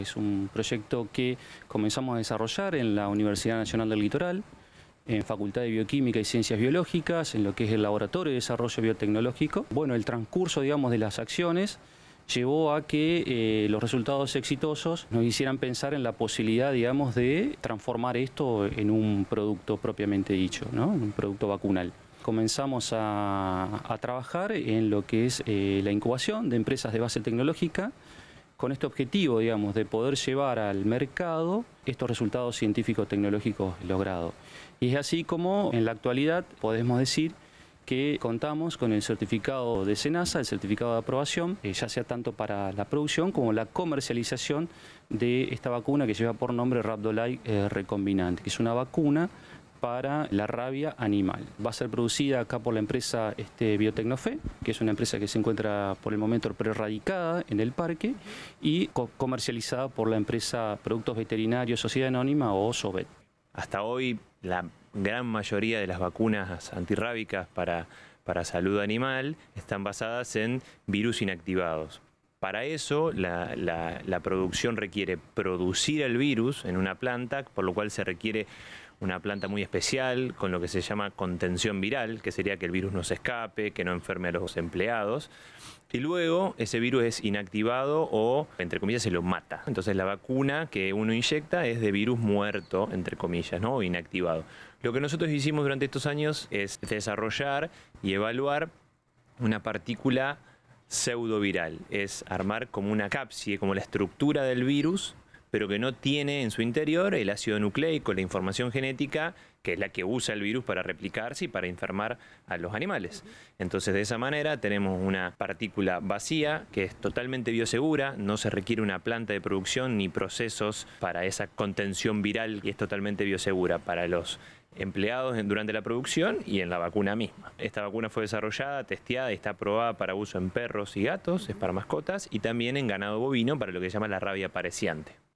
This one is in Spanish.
Es un proyecto que comenzamos a desarrollar en la Universidad Nacional del Litoral, en Facultad de Bioquímica y Ciencias Biológicas, en lo que es el Laboratorio de Desarrollo Biotecnológico. Bueno, el transcurso, digamos, de las acciones llevó a que eh, los resultados exitosos nos hicieran pensar en la posibilidad, digamos, de transformar esto en un producto propiamente dicho, ¿no? un producto vacunal comenzamos a, trabajar en lo que es eh, la incubación de empresas de base tecnológica con este objetivo, digamos, de poder llevar al mercado estos resultados científicos tecnológicos logrados. Y es así como en la actualidad podemos decir que contamos con el certificado de SENASA, el certificado de aprobación, eh, ya sea tanto para la producción como la comercialización de esta vacuna que lleva por nombre Rabdolai eh, recombinante, que es una vacuna para la rabia animal. Va a ser producida acá por la empresa este, Biotecnofe, que es una empresa que se encuentra por el momento prerradicada en el parque y comercializada por la empresa Productos Veterinarios Sociedad Anónima o SOVET. Hasta hoy la gran mayoría de las vacunas antirrábicas para salud animal están basadas en virus inactivados. Para eso, la, producción requiere producir el virus en una planta, por lo cual se requiere una planta muy especial con lo que se llama contención viral, que sería que el virus no se escape, que no enferme a los empleados. Y luego ese virus es inactivado o, entre comillas, se lo mata. Entonces la vacuna que uno inyecta es de virus muerto, entre comillas, ¿no? O inactivado. Lo que nosotros hicimos durante estos años es desarrollar y evaluar una partícula pseudoviral, es armar como una cápside, como la estructura del virus pero que no tiene en su interior el ácido nucleico, la información genética, que es la que usa el virus para replicarse y para enfermar a los animales. Entonces, de esa manera tenemos una partícula vacía que es totalmente biosegura, no se requiere una planta de producción ni procesos para esa contención viral y es totalmente biosegura para los empleados durante la producción y en la vacuna misma. Esta vacuna fue desarrollada, testeada y está aprobada para uso en perros y gatos, es para mascotas y también en ganado bovino para lo que se llama la rabia pareciante.